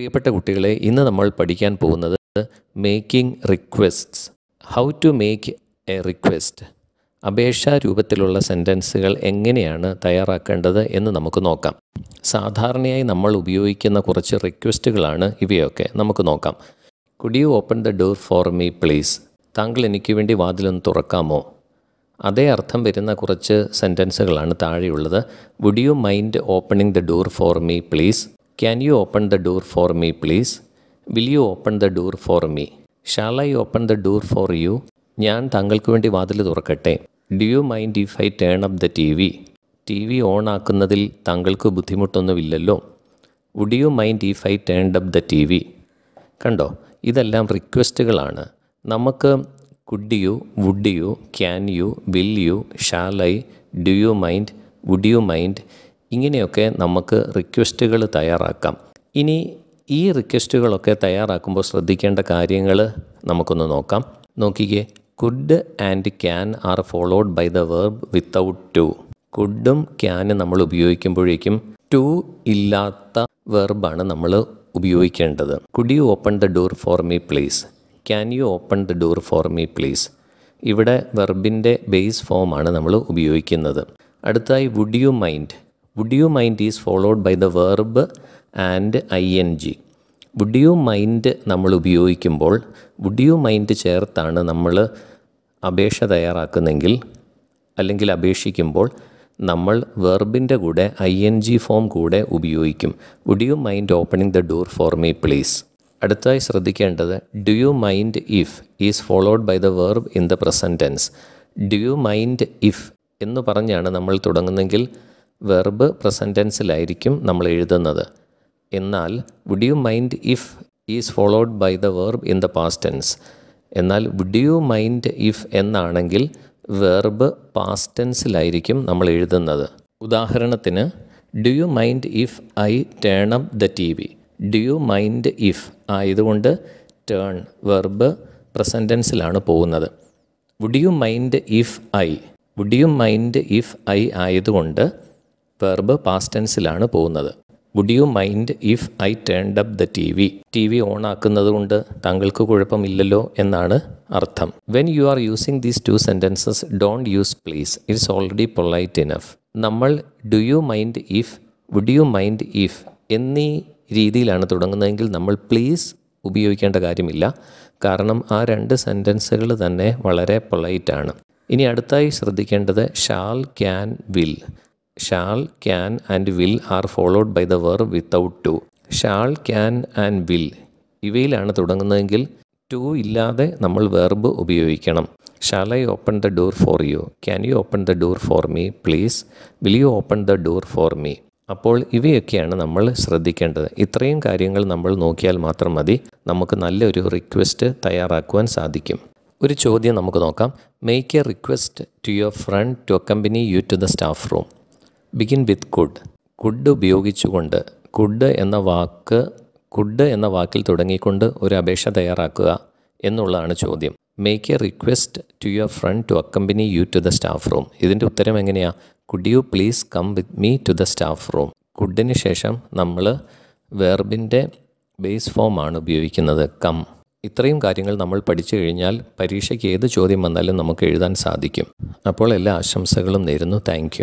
പ്രിയപ്പെട്ട കുട്ടികളെ ഇന്ന് നമ്മൾ പഠിക്കാൻ പോകുന്നത് making requests how to make a request അപേക്ഷാ രൂപത്തിലുള്ള സെൻറ്റൻസുകൾ എങ്ങനെയാണ് തയ്യാറാക്കേണ്ടത് എന്ന് നമുക്ക് നോക്കാം സാധാരണയായി നമ്മൾ ഉപയോഗിക്കുന്ന കുറച്ച് റിക്വസ്റ്റുകളാണ് ഇവയൊക്കെ നമുക്ക് നോക്കാം could you open the door for me please താങ്കൾ എനിക്ക് വേണ്ടി വാതിലൊന്ന് തുറക്കാമോ അതേ അർത്ഥം വരുന്ന കുറച്ച് സെൻറ്റൻസുകളാണ് താഴെയുള്ളത് would you mind opening the door for me please Can you open the door for me, please? Will you open the door for me shall I open the door for you ഞാൻ താങ്കൾക്ക് വേണ്ടി വാതിൽ തുറക്കട്ടെ do you mind if I turn up the T V T V on ആക്കുന്നതിൽ താങ്കൾക്ക് ബുദ്ധിമുട്ടൊന്നുമില്ലല്ലോ would you mind if I turn up the T V കണ്ടോ ഇതെല്ലാം റിക്വസ്റ്റുകളാണ് നമുക്ക് could you would you can you will you shall I do you mind would you mind ഇങ്ങനെയൊക്കെ നമുക്ക് റിക്വസ്റ്റുകൾ തയ്യാറാക്കാം ഇനി ഈ റിക്വസ്റ്റുകളൊക്കെ തയ്യാറാക്കുമ്പോൾ ശ്രദ്ധിക്കേണ്ട കാര്യങ്ങൾ നമുക്കൊന്ന് നോക്കാം നോക്കിക്കേ could and can are followed by the verb without to കുഡും ക്യാനും നമ്മൾ ഉപയോഗിക്കുമ്പോഴേക്കും ടു ഇല്ലാത്ത വെർബാണ് നമ്മൾ ഉപയോഗിക്കേണ്ടത് could you open the door for me please can you open the door for me please ഇവിടെ വെർബിൻ്റെ ബേസ് ഫോമാണ് നമ്മൾ ഉപയോഗിക്കുന്നത് അടുത്തായി would you mind would you mind is followed by the verb and I N G would you mind നമ്മൾ ഉപയോഗിക്കുമ്പോൾ would you mind ചേർത്താണ് നമ്മൾ അപേക്ഷ തയ്യാറാക്കുന്നെങ്കിൽ അല്ലെങ്കിൽ അപേക്ഷിക്കുമ്പോൾ നമ്മൾ വെർബിൻ്റെ കൂടെ ഐ എൻ ജി ഫോം കൂടെ ഉപയോഗിക്കും would you mind opening the door for me please അടുത്തതായി ശ്രദ്ധിക്കേണ്ടത് do you mind if is followed by the verb in the present tense do you mind if എന്ന് പറഞ്ഞാണ് നമ്മൾ തുടങ്ങുന്നെങ്കിൽ വെർബ് പ്രസൻറ്റൻസിലായിരിക്കും നമ്മൾ എഴുതുന്നത് എന്നാൽ would you mind if is followed by the verb in the past tense എന്നാൽ വുഡ് യു മൈൻഡ് ഇഫ് എന്നാണെങ്കിൽ വെർബ് പാസ്റ്റ് ടെൻസിലായിരിക്കും നമ്മൾ എഴുതുന്നത് ഉദാഹരണത്തിന് do you mind if I turn up the T V do you mind if ആയതുകൊണ്ട് turn verb പ്രസൻറ്റൻസിലാണ് പോകുന്നത് would you mind if I would you mind if I ആയതുകൊണ്ട് verb past ടെൻസിലാണ് പോകുന്നത് would you mind if I turn up the T V T V on ആക്കുന്നത് കൊണ്ട് താങ്കൾക്ക് കുഴപ്പമില്ലല്ലോ എന്നാണ് അർത്ഥം when you are using these two sentences don't use please it's already polite enough നമ്മൾ do you mind if would you mind if എന്നീ രീതിയിലാണ് തുടങ്ങുന്നതെങ്കിൽ നമ്മൾ പ്ലീസ് ഉപയോഗിക്കേണ്ട കാര്യമില്ല കാരണം ആ രണ്ട് സെൻറ്റൻസുകൾ തന്നെ വളരെ പൊളൈറ്റാണ് ഇനി അടുത്തായി ശ്രദ്ധിക്കേണ്ടത് shall can will shall can and will are followed by the verb without to shall can and will ഇവയിലാണ് തുടങ്ങുന്നതെങ്കിൽ ടു ഇല്ലാതെ നമ്മൾ വെർബ് ഉപയോഗിക്കണം shall I open the door for you can you open the door for me please will you open the door for me അപ്പോൾ ഇവയൊക്കെയാണ് നമ്മൾ ശ്രദ്ധിക്കേണ്ടത് ഇത്രയും കാര്യങ്ങൾ നമ്മൾ നോക്കിയാൽ മാത്രം മതി നമുക്ക് നല്ലൊരു റിക്വസ്റ്റ് തയ്യാറാക്കുവാൻ സാധിക്കും ഒരു ചോദ്യം നമുക്ക് നോക്കാം make a request to your friend to accompany you to the staff room begin with could could ഉപയോഗിച്ചുകൊണ്ട് കുഡ് എന്ന വാക്ക് കുഡ് എന്ന വാക്കിൽ തുടങ്ങിക്കൊണ്ട് ഒരു അപേക്ഷ തയ്യാറാക്കുക എന്നുള്ളതാണ് ചോദ്യം make a request to your friend to accompany you to the staff room ഇതിൻ്റെ ഉത്തരം എങ്ങനെയാണ് could you please come with me to the staff room കുഡിന് ശേഷം നമ്മൾ വേർബിൻ്റെ ബേസ് ഫോമാണ് ഉപയോഗിക്കുന്നത് കം ഇത്രയും കാര്യങ്ങൾ നമ്മൾ പഠിച്ചു കഴിഞ്ഞാൽ പരീക്ഷയ്ക്ക് ഏത് ചോദ്യം വന്നാലും നമുക്ക് എഴുതാൻ സാധിക്കും അപ്പോൾ എല്ലാ ആശംസകളും നേരുന്നു താങ്ക്